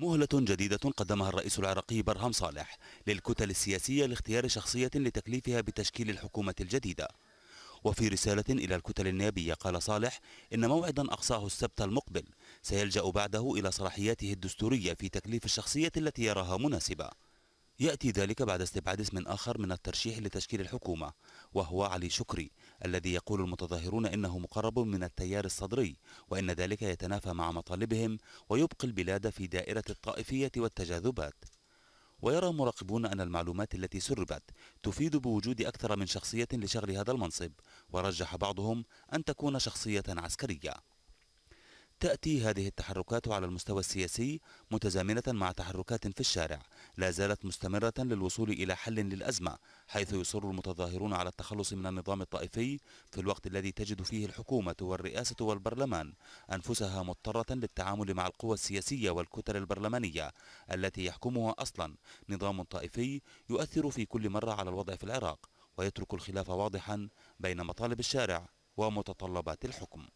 مهلة جديدة قدمها الرئيس العراقي برهم صالح للكتل السياسية لاختيار شخصية لتكليفها بتشكيل الحكومة الجديدة وفي رسالة إلى الكتل النيابية قال صالح إن موعدا أقصاه السبت المقبل سيلجأ بعده إلى صلاحياته الدستورية في تكليف الشخصية التي يراها مناسبة يأتي ذلك بعد استبعاد اسم آخر من الترشيح لتشكيل الحكومة وهو علي شكري الذي يقول المتظاهرون إنه مقرب من التيار الصدري وإن ذلك يتنافى مع مطالبهم ويبقي البلاد في دائرة الطائفية والتجاذبات ويرى مراقبون أن المعلومات التي سربت تفيد بوجود أكثر من شخصية لشغل هذا المنصب ورجح بعضهم أن تكون شخصية عسكرية تأتي هذه التحركات على المستوى السياسي متزامنة مع تحركات في الشارع لا زالت مستمرة للوصول إلى حل للأزمة حيث يصر المتظاهرون على التخلص من النظام الطائفي في الوقت الذي تجد فيه الحكومة والرئاسة والبرلمان أنفسها مضطرة للتعامل مع القوى السياسية والكتل البرلمانية التي يحكمها أصلا نظام طائفي يؤثر في كل مرة على الوضع في العراق ويترك الخلاف واضحا بين مطالب الشارع ومتطلبات الحكم